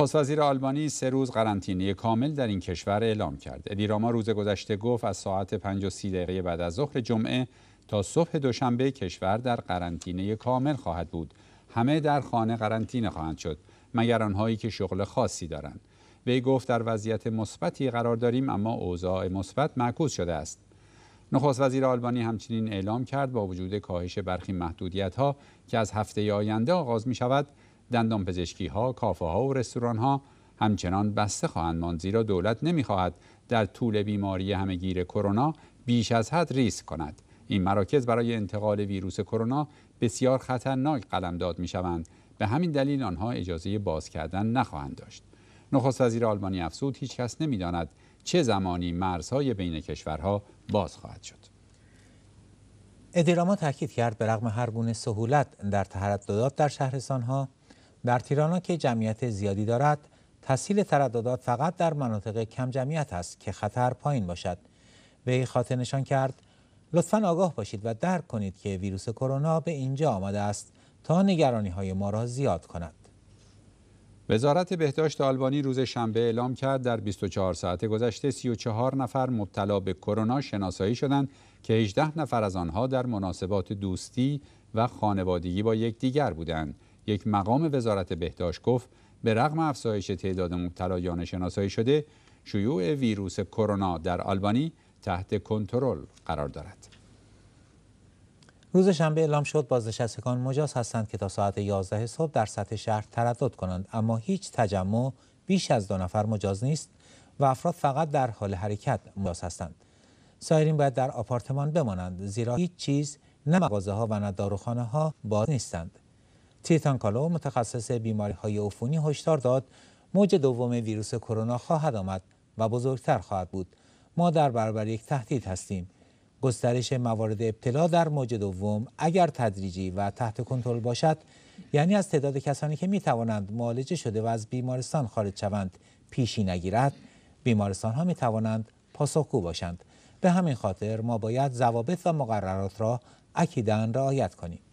نخست وزیر آلبانی سه روز قرنطینه کامل در این کشور اعلام کرد. ادیراما روز گذشته گفت از ساعت 5 و دقیقه بعد از ظهر جمعه تا صبح دوشنبه کشور در قرنطینه کامل خواهد بود. همه در خانه قرنطینه خواهند شد مگر آنهایی که شغل خاصی دارند. وی گفت در وضعیت مثبتی قرار داریم اما اوضاع مثبت معکوس شده است. نخست وزیر آلبانی همچنین اعلام کرد با وجود کاهش برخی محدودیت ها که از هفته آینده آغاز می شود پزشکی ها، کافه ها و رستوران ها همچنان بسته خواهند ماند زیرا دولت نمیخواهد در طول بیماری همگیر کرونا بیش از حد ریسک کند. این مراکز برای انتقال ویروس کرونا بسیار خطرناک قلمداد می شوند. به همین دلیل آنها اجازه باز کردن نخواهند داشت. نخست وزیر آلمانی افزود هیچکس نمیداند چه زمانی مرزهای بین کشورها باز خواهد شد. ادیراما تاکید کرد به رغم هر گونه سهولت در ترددات در ها، در تیرانا که جمعیت زیادی دارد تسهیل ترددات فقط در مناطق کم جمعیت است که خطر پایین باشد وی خاطر نشان کرد لطفا آگاه باشید و درک کنید که ویروس کرونا به اینجا آمده است تا نگرانی های ما را زیاد کند وزارت بهداشت آلبانی روز شنبه اعلام کرد در 24 ساعت گذشته 34 نفر مبتلا به کرونا شناسایی شدند که 18 نفر از آنها در مناسبات دوستی و خانوادگی با یکدیگر بودند. یک مقام وزارت بهداشت گفت به رغم افزایش تعداد مبتلایان شناسایی شده شیوع ویروس کرونا در آلبانی تحت کنترل قرار دارد روز شنبه اعلام شد بازنشستگان مجاز هستند که تا ساعت 11 صبح در سطح شهر تردد کنند اما هیچ تجمع بیش از دو نفر مجاز نیست و افراد فقط در حال حرکت مجاز هستند سایرین باید در آپارتمان بمانند زیرا هیچ چیز نه مغازه ها و نه داروخانه ها باز نیستند تیتان کالو متخصص بیماری های عفونی هشدار داد موج دوم ویروس کرونا خواهد آمد و بزرگتر خواهد بود ما در برابر یک تهدید هستیم گسترش موارد ابتلا در موج دوم اگر تدریجی و تحت کنترل باشد یعنی از تعداد کسانی که می توانند معالجه شده و از بیمارستان خارج شوند پیشی نگیرد بیمارستان ها می توانند پاسخگو باشند به همین خاطر ما باید ضوابط و مقررات را اکیدا رعایت کنیم